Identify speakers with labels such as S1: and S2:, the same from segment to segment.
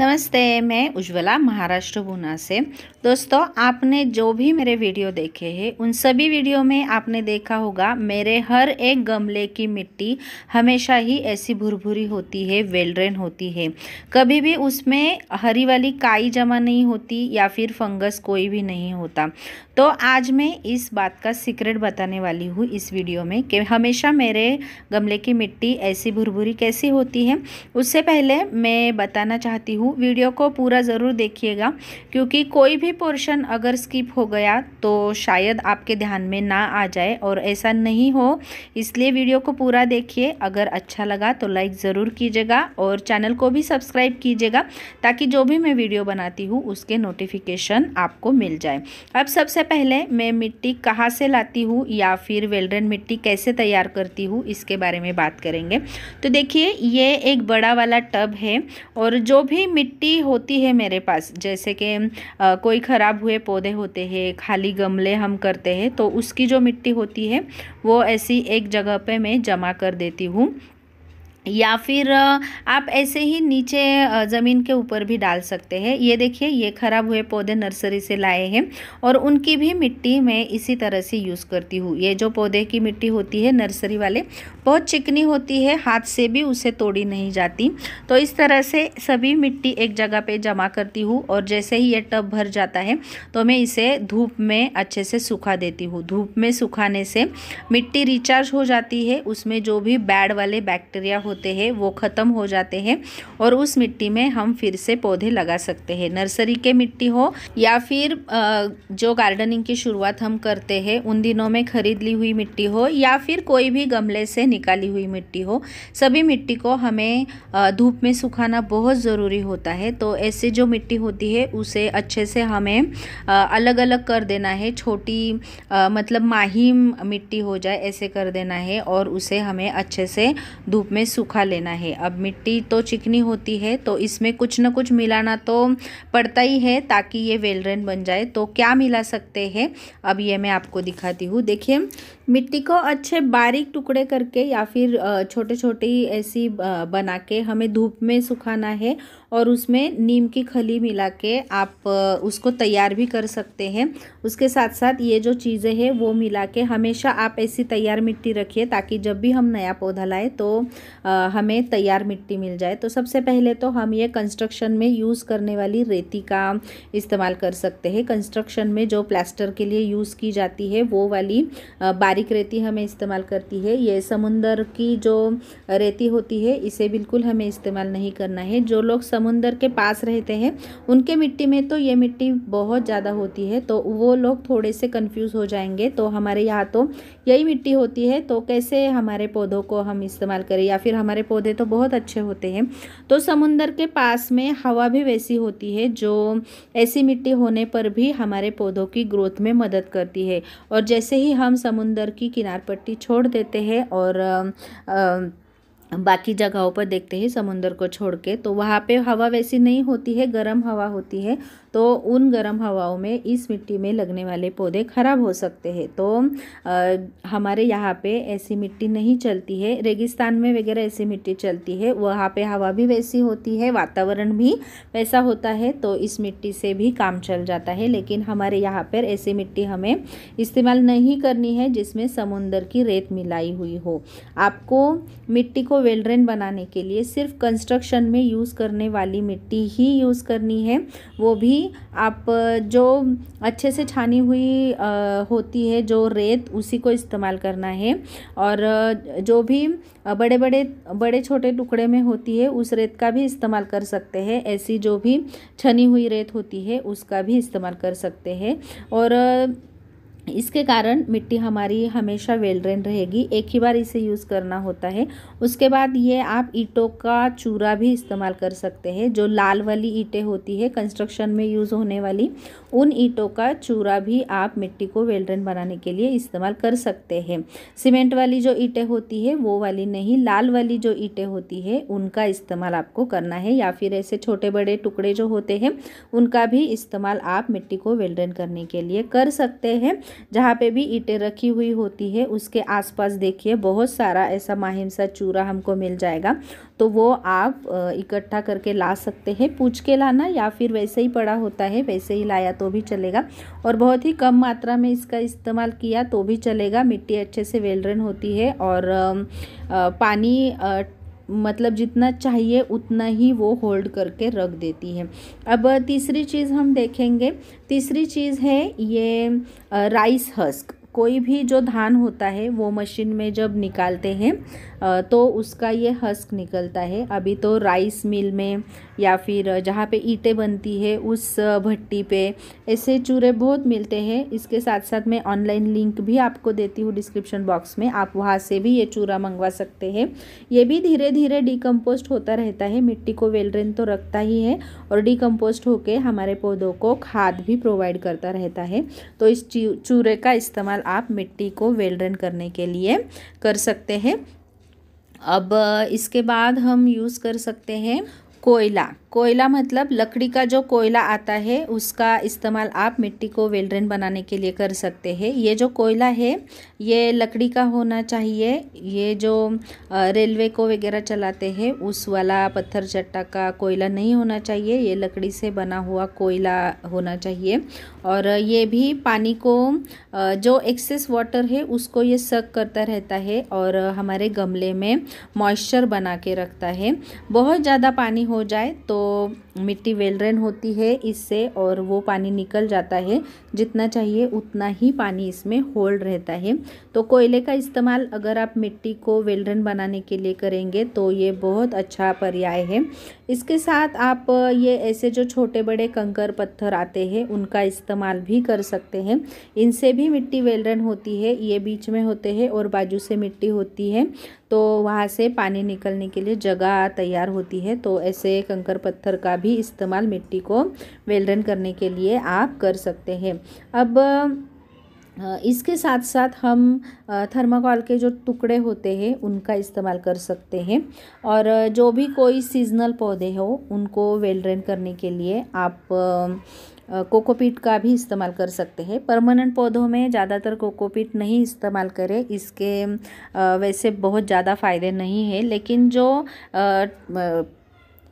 S1: नमस्ते मैं उज्ज्वला महाराष्ट्र गुना से दोस्तों आपने जो भी मेरे वीडियो देखे हैं उन सभी वीडियो में आपने देखा होगा मेरे हर एक गमले की मिट्टी हमेशा ही ऐसी भुरभुरी होती है वेलड्रेन होती है कभी भी उसमें हरी वाली काई जमा नहीं होती या फिर फंगस कोई भी नहीं होता तो आज मैं इस बात का सीक्रेट बताने वाली हूँ इस वीडियो में कि हमेशा मेरे गमले की मिट्टी ऐसी भुरभुरी कैसी होती है उससे पहले मैं बताना चाहती हूँ हूँ वीडियो को पूरा ज़रूर देखिएगा क्योंकि कोई भी पोर्शन अगर स्किप हो गया तो शायद आपके ध्यान में ना आ जाए और ऐसा नहीं हो इसलिए वीडियो को पूरा देखिए अगर अच्छा लगा तो लाइक ज़रूर कीजिएगा और चैनल को भी सब्सक्राइब कीजिएगा ताकि जो भी मैं वीडियो बनाती हूँ उसके नोटिफिकेशन आपको मिल जाए अब सबसे पहले मैं मिट्टी कहाँ से लाती हूँ या फिर वेलरन मिट्टी कैसे तैयार करती हूँ इसके बारे में बात करेंगे तो देखिए ये एक बड़ा वाला टब है और जो भी मिट्टी होती है मेरे पास जैसे कि कोई ख़राब हुए पौधे होते हैं खाली गमले हम करते हैं तो उसकी जो मिट्टी होती है वो ऐसी एक जगह पे मैं जमा कर देती हूँ या फिर आप ऐसे ही नीचे ज़मीन के ऊपर भी डाल सकते हैं ये देखिए ये ख़राब हुए पौधे नर्सरी से लाए हैं और उनकी भी मिट्टी मैं इसी तरह से यूज़ करती हूँ ये जो पौधे की मिट्टी होती है नर्सरी वाले बहुत चिकनी होती है हाथ से भी उसे तोड़ी नहीं जाती तो इस तरह से सभी मिट्टी एक जगह पर जमा करती हूँ और जैसे ही ये टब भर जाता है तो मैं इसे धूप में अच्छे से सुखा देती हूँ धूप में सुखाने से मिट्टी रिचार्ज हो जाती है उसमें जो भी बैड वाले बैक्टीरिया होते होते हैं वो ख़त्म हो जाते हैं और उस मिट्टी में हम फिर से पौधे लगा सकते हैं नर्सरी के मिट्टी हो या फिर जो गार्डनिंग की शुरुआत हम करते हैं उन दिनों में खरीद ली हुई मिट्टी हो या फिर कोई भी गमले से निकाली हुई मिट्टी हो सभी मिट्टी को हमें धूप में सुखाना बहुत ज़रूरी होता है तो ऐसे जो मिट्टी होती है उसे अच्छे से हमें अलग अलग कर देना है छोटी मतलब माहिम मिट्टी हो जाए ऐसे कर देना है और उसे हमें अच्छे से धूप में सूखा लेना है अब मिट्टी तो चिकनी होती है तो इसमें कुछ ना कुछ मिलाना तो पड़ता ही है ताकि ये वेलरन बन जाए तो क्या मिला सकते हैं अब ये मैं आपको दिखाती हूँ देखिए मिट्टी को अच्छे बारीक टुकड़े करके या फिर छोटे छोटे ऐसी बना के हमें धूप में सुखाना है और उसमें नीम की खली मिला के आप उसको तैयार भी कर सकते हैं उसके साथ साथ ये जो चीज़ें हैं वो मिला के हमेशा आप ऐसी तैयार मिट्टी रखिए ताकि जब भी हम नया पौधा लाएँ तो हमें तैयार मिट्टी मिल जाए तो सबसे पहले तो हम ये कंस्ट्रक्शन में यूज़ करने वाली रेती का इस्तेमाल कर सकते हैं कंस्ट्रक्शन में जो प्लास्टर के लिए यूज़ की जाती है वो वाली बारीक रेती हमें इस्तेमाल करती है ये समुंदर की जो रेती होती है इसे बिल्कुल हमें इस्तेमाल नहीं करना है जो लोग समुंदर के पास रहते हैं उनके मिट्टी में तो ये मिट्टी बहुत ज़्यादा होती है तो वो लोग थोड़े से कंफ्यूज हो जाएंगे तो हमारे यहाँ तो यही मिट्टी होती है तो कैसे हमारे पौधों को हम इस्तेमाल करें या फिर हमारे पौधे तो बहुत अच्छे होते हैं तो समुंदर के पास में हवा भी वैसी होती है जो ऐसी मिट्टी होने पर भी हमारे पौधों की ग्रोथ में मदद करती है और जैसे ही हम समुंदर की किनार पट्टी छोड़ देते हैं और आ, आ, बाकी जगहों पर देखते हैं समुंदर को छोड़ के तो वहाँ पे हवा वैसी नहीं होती है गर्म हवा होती है तो उन गर्म हवाओं में इस मिट्टी में लगने वाले पौधे खराब हो सकते हैं तो आ, हमारे यहाँ पे ऐसी मिट्टी नहीं चलती है रेगिस्तान में वगैरह ऐसी मिट्टी चलती है वहाँ पे हवा भी वैसी होती है वातावरण भी वैसा होता है तो इस मिट्टी से भी काम चल जाता है लेकिन हमारे यहाँ पर ऐसी मिट्टी हमें इस्तेमाल नहीं करनी है जिसमें समुंदर की रेत मिलाई हुई हो आपको मिट्टी को वेलड्रेन वेल ड्रेन बनाने के लिए सिर्फ कंस्ट्रक्शन में यूज़ करने वाली मिट्टी ही यूज़ करनी है वो भी आप जो अच्छे से छानी हुई होती है जो रेत उसी को इस्तेमाल करना है और जो भी बड़े बड़े बड़े छोटे टुकड़े में होती है उस रेत का भी इस्तेमाल कर सकते हैं ऐसी जो भी छनी हुई रेत होती है उसका भी इस्तेमाल कर सकते हैं और इसके कारण मिट्टी हमारी हमेशा वेल ड्रेन रहेगी एक ही बार इसे यूज़ करना होता है उसके बाद ये आप ईंटों का चूरा भी इस्तेमाल कर सकते हैं जो लाल वाली ईंटें होती है कंस्ट्रक्शन में यूज़ होने वाली उन ईंटों का चूरा भी आप मिट्टी को वेल ड्रेन बनाने के लिए इस्तेमाल कर सकते हैं सीमेंट वाली जो ईंटें होती है वो वाली नहीं लाल वाली जो ईंटें होती है उनका इस्तेमाल आपको करना है या फिर ऐसे छोटे बड़े टुकड़े जो होते हैं उनका भी इस्तेमाल आप मिट्टी को वेल ड्रेन करने के लिए कर सकते हैं जहाँ पे भी ईंटें रखी हुई होती है उसके आसपास देखिए बहुत सारा ऐसा माहिम चूरा हमको मिल जाएगा तो वो आप इकट्ठा करके ला सकते हैं पूछ के लाना या फिर वैसे ही पड़ा होता है वैसे ही लाया तो भी चलेगा और बहुत ही कम मात्रा में इसका इस्तेमाल किया तो भी चलेगा मिट्टी अच्छे से वेलरन होती है और पानी मतलब जितना चाहिए उतना ही वो होल्ड करके रख देती है अब तीसरी चीज़ हम देखेंगे तीसरी चीज़ है ये राइस हस्क कोई भी जो धान होता है वो मशीन में जब निकालते हैं तो उसका ये हस्क निकलता है अभी तो राइस मिल में या फिर जहाँ पे ईंटें बनती है उस भट्टी पे ऐसे चूरे बहुत मिलते हैं इसके साथ साथ मैं ऑनलाइन लिंक भी आपको देती हूँ डिस्क्रिप्शन बॉक्स में आप वहाँ से भी ये चूरा मंगवा सकते हैं ये भी धीरे धीरे डिकम्पोस्ट होता रहता है मिट्टी को वेलरेन तो रखता ही है और डिकम्पोस्ट होकर हमारे पौधों को खाद भी प्रोवाइड करता रहता है तो इस चूरे का इस्तेमाल आप मिट्टी को वेल्डन करने के लिए कर सकते हैं अब इसके बाद हम यूज़ कर सकते हैं कोयला कोयला मतलब लकड़ी का जो कोयला आता है उसका इस्तेमाल आप मिट्टी को वेल्ड्रेन बनाने के लिए कर सकते हैं ये जो कोयला है ये लकड़ी का होना चाहिए ये जो रेलवे को वगैरह चलाते हैं उस वाला पत्थर चट्टा का कोयला नहीं होना चाहिए ये लकड़ी से बना हुआ कोयला होना चाहिए और ये भी पानी को जो एक्सेस वाटर है उसको ये सक करता रहता है और हमारे गमले में मॉइस्चर बना के रखता है बहुत ज़्यादा पानी हो जाए तो तो मिट्टी वेलरन होती है इससे और वो पानी निकल जाता है जितना चाहिए उतना ही पानी इसमें होल्ड रहता है तो कोयले का इस्तेमाल अगर आप मिट्टी को वेलरन बनाने के लिए करेंगे तो ये बहुत अच्छा पर्याय है इसके साथ आप ये ऐसे जो छोटे बड़े कंकर पत्थर आते हैं उनका इस्तेमाल भी कर सकते हैं इनसे भी मिट्टी वेलरन होती है ये बीच में होते हैं और बाजू से मिट्टी होती है तो वहाँ से पानी निकलने के लिए जगह तैयार होती है तो ऐसे कंकर पत्थर का भी इस्तेमाल मिट्टी को वेलरन करने के लिए आप कर सकते हैं अब इसके साथ साथ हम थर्माकोल के जो टुकड़े होते हैं उनका इस्तेमाल कर सकते हैं और जो भी कोई सीजनल पौधे हो उनको वेल ड्रेन करने के लिए आप कोकोपीट का भी इस्तेमाल कर सकते हैं परमानेंट पौधों में ज़्यादातर कोकोपीट नहीं इस्तेमाल करें इसके वैसे बहुत ज़्यादा फ़ायदे नहीं है लेकिन जो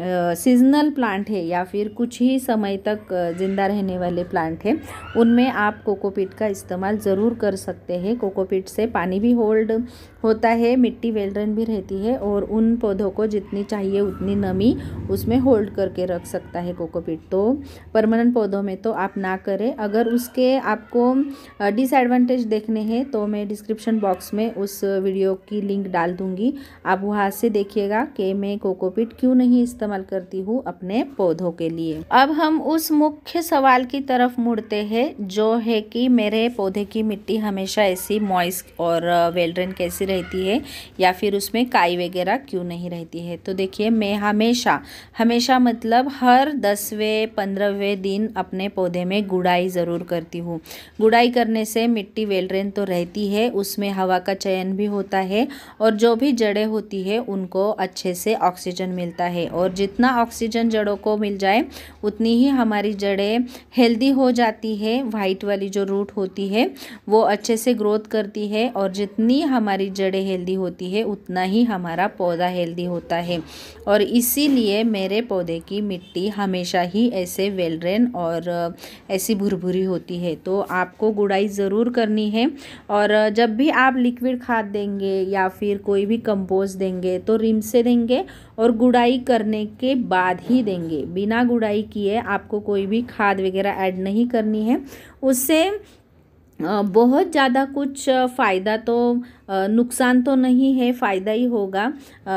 S1: सीजनल प्लांट है या फिर कुछ ही समय तक ज़िंदा रहने वाले प्लांट है उनमें आप कोकोपीट का इस्तेमाल ज़रूर कर सकते हैं कोकोपीट से पानी भी होल्ड होता है मिट्टी वेलरन भी रहती है और उन पौधों को जितनी चाहिए उतनी नमी उसमें होल्ड करके रख सकता है कोकोपीट तो परमानेंट पौधों में तो आप ना करें अगर उसके आपको डिसएडवांटेज देखने हैं तो मैं डिस्क्रिप्शन बॉक्स में उस वीडियो की लिंक डाल दूँगी आप वहाँ से देखिएगा कि मैं कोकोपीट क्यों नहीं इस्तेमाल इस्तेमाल करती हूँ अपने पौधों के लिए अब हम उस मुख्य सवाल की तरफ मुड़ते हैं जो है कि मेरे पौधे की मिट्टी हमेशा ऐसी मॉइस और वेलड्रेन कैसी रहती है या फिर उसमें काई वगैरह क्यों नहीं रहती है तो देखिए मैं हमेशा हमेशा मतलब हर दसवें पंद्रहवें दिन अपने पौधे में गुड़ाई ज़रूर करती हूँ गुड़ाई करने से मिट्टी वेलड्रेन तो रहती है उसमें हवा का चयन भी होता है और जो भी जड़ें होती है उनको अच्छे से ऑक्सीजन मिलता है और जितना ऑक्सीजन जड़ों को मिल जाए उतनी ही हमारी जड़ें हेल्दी हो जाती है वाइट वाली जो रूट होती है वो अच्छे से ग्रोथ करती है और जितनी हमारी जड़ें हेल्दी होती है उतना ही हमारा पौधा हेल्दी होता है और इसीलिए मेरे पौधे की मिट्टी हमेशा ही ऐसे वेलरेन और ऐसी भुरभुरी होती है तो आपको गुड़ाई ज़रूर करनी है और जब भी आप लिक्विड खाद देंगे या फिर कोई भी कंपोज देंगे तो रिम से देंगे और गुड़ाई करने के बाद ही देंगे बिना गुड़ाई किए आपको कोई भी खाद वगैरह ऐड नहीं करनी है उससे बहुत ज़्यादा कुछ फ़ायदा तो नुकसान तो नहीं है फ़ायदा ही होगा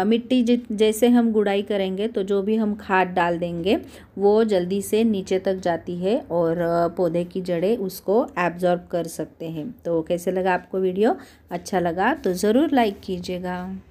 S1: मिट्टी जैसे हम गुड़ाई करेंगे तो जो भी हम खाद डाल देंगे वो जल्दी से नीचे तक जाती है और पौधे की जड़ें उसको एब्जॉर्ब कर सकते हैं तो कैसे लगा आपको वीडियो अच्छा लगा तो ज़रूर लाइक कीजिएगा